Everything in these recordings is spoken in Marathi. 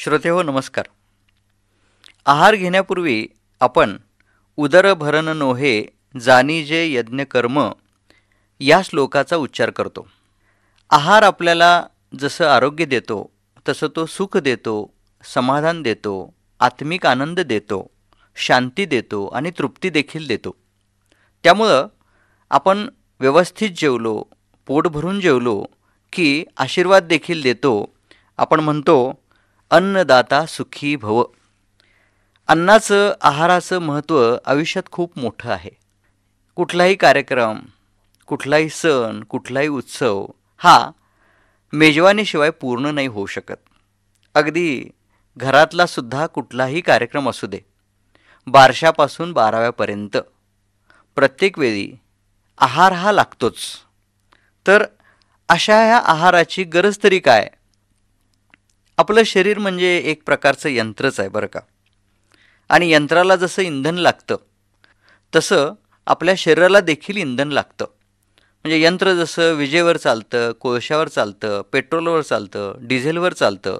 श्रोते हो नमस्कार आहार घेण्यापूर्वी आपण उदरभरण नोहे जानी जे यज्ञकर्म या श्लोकाचा उच्चार करतो आहार आपल्याला जसं आरोग्य देतो तसं तो सुख देतो समाधान देतो आत्मिक आनंद देतो शांती देतो आणि तृप्ती देखील देतो त्यामुळं आपण व्यवस्थित जेवलो पोट भरून जेवलो की आशीर्वाद देखील देतो आपण म्हणतो अन्नदाता सुखी भव अन्नाचं आहाराचं महत्त्व आयुष्यात खूप मोठं आहे कुठलाही कार्यक्रम कुठलाही सण कुठलाही उत्सव हा मेजवानीशिवाय पूर्ण नाही होऊ शकत अगदी घरातला सुद्धा कुठलाही कार्यक्रम असू दे बारशापासून बाराव्यापर्यंत प्रत्येक वेळी आहार हा लागतोच तर अशा ह्या आहाराची गरज तरी काय आपलं शरीर म्हणजे एक प्रकारचं यंत्रच आहे बरं का आणि यंत्राला जसं इंधन लागतं तसं आपल्या शरीराला देखील इंधन लागतं म्हणजे यंत्र जसं विजेवर चालतं कोळशावर चालतं पेट्रोलवर चालतं डिझेलवर चालतं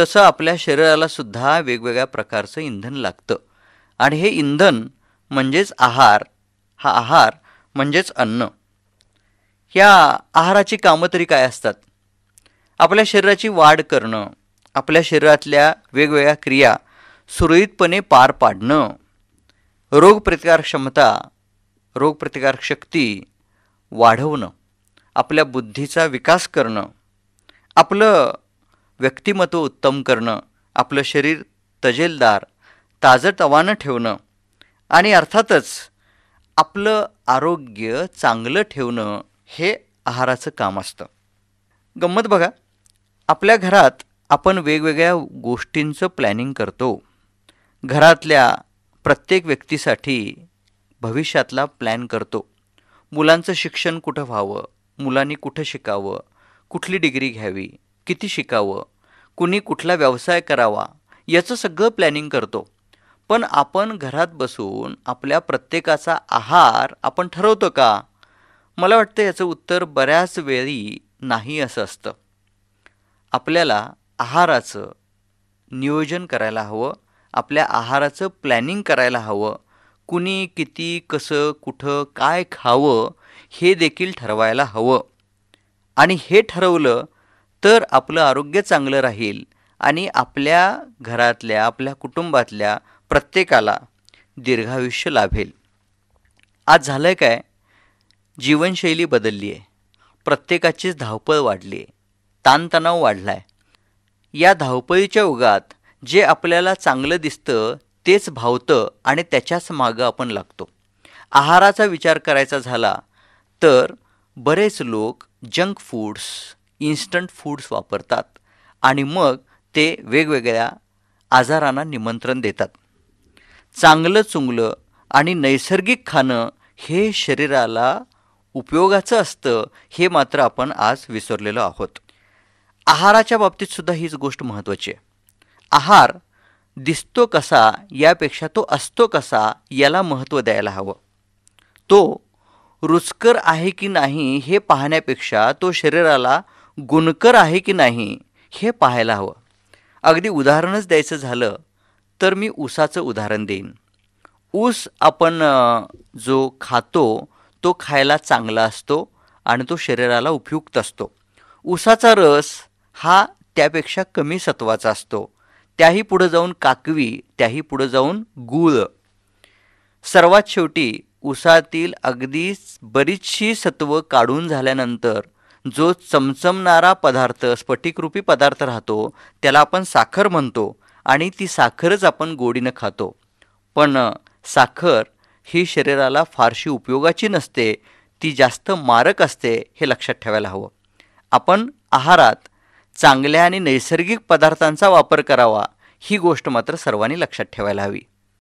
तसं आपल्या शरीरालासुद्धा वेगवेगळ्या प्रकारचं इंधन लागतं आणि हे इंधन म्हणजेच आहार हा आहार म्हणजेच अन्न या आहाराची कामं तरी काय असतात आपल्या शरीराची वाढ करणं आपल्या शरीरातल्या वेगवेगळ्या क्रिया सुरळीतपणे पार पाडणं रोगप्रतिकारक्षमता क्षमता रोगप्रतिकार शक्ती वाढवणं आपल्या बुद्धीचा विकास करणं आपलं व्यक्तिमत्व उत्तम करणं आपलं शरीर तजेलदार ताजंतवानं ठेवणं आणि अर्थातच आपलं आरोग्य चांगलं ठेवणं हे आहाराचं काम असतं गंमत बघा आपल्या घरात आपण वेगवेगळ्या गोष्टींचं प्लॅनिंग करतो घरातल्या प्रत्येक व्यक्तीसाठी भविष्यातला प्लॅन करतो मुलांचं शिक्षण कुठं व्हावं मुलांनी कुठं शिकावं कुठली डिग्री घ्यावी किती शिकावं कुणी कुठला व्यवसाय करावा याचं सगळं प्लॅनिंग करतो पण आपण घरात बसून आपल्या प्रत्येकाचा आहार आपण ठरवतो का मला वाटतं याचं उत्तर बऱ्याच वेळी नाही असं असतं आपल्याला आहाराचं नियोजन करायला हवं आपल्या आहाराचं प्लॅनिंग करायला हवं कुणी किती कसं कुठं काय खावं हे देखील ठरवायला हवं आणि हे ठरवलं तर आपलं आरोग्य चांगलं राहील आणि आपल्या घरातल्या आपल्या कुटुंबातल्या प्रत्येकाला दीर्घायुष्य लाभेल आज झालं काय जीवनशैली बदलली आहे प्रत्येकाचीच धावपळ वाढली आहे ताणतणाव वाढला आहे या धावपळीच्या युगात जे आपल्याला चांगलं दिसतं तेच भावतं आणि त्याच्याच मागं आपण लागतो आहाराचा विचार करायचा झाला तर बरेच लोक जंक फूड्स इन्स्टंट फूड्स वापरतात आणि मग ते वेगवेगळ्या आजारांना निमंत्रण देतात चांगलं चुंगलं आणि नैसर्गिक खाणं हे शरीराला उपयोगाचं असतं हे मात्र आपण आज विसरलेलो आहोत आहाराच्या बाबतीत सुद्धा हीच गोष्ट महत्त्वाची आहे आहार दिसतो कसा यापेक्षा तो असतो कसा याला महत्त्व द्यायला हवं तो रुचकर आहे की नाही हे पाहण्यापेक्षा तो शरीराला गुणकर आहे की नाही हे पाहायला हवं अगदी उदाहरणच द्यायचं झालं तर मी ऊसाचं उदाहरण देईन ऊस आपण जो खातो तो खायला चांगला असतो आणि तो शरीराला उपयुक्त असतो ऊसाचा रस हा त्यापेक्षा कमी सत्वाचा असतो त्याही पुढं जाऊन काकवी त्याही पुढं जाऊन गूळ सर्वात शेवटी उसातील अगदीच बरीचशी सत्व काढून झाल्यानंतर जो चमचमणारा पदार्थ स्फटिकरूपी पदार्थ राहतो त्याला आपण साखर म्हणतो आणि ती साखरच आपण गोडीनं खातो पण साखर ही शरीराला फारशी उपयोगाची नसते ती जास्त मारक असते हे लक्षात ठेवायला हवं आपण आहारात चांगल्या आणि नैसर्गिक पदार्थांचा वापर करावा ही गोष्ट मात्र सर्वांनी लक्षात ठेवायला हवी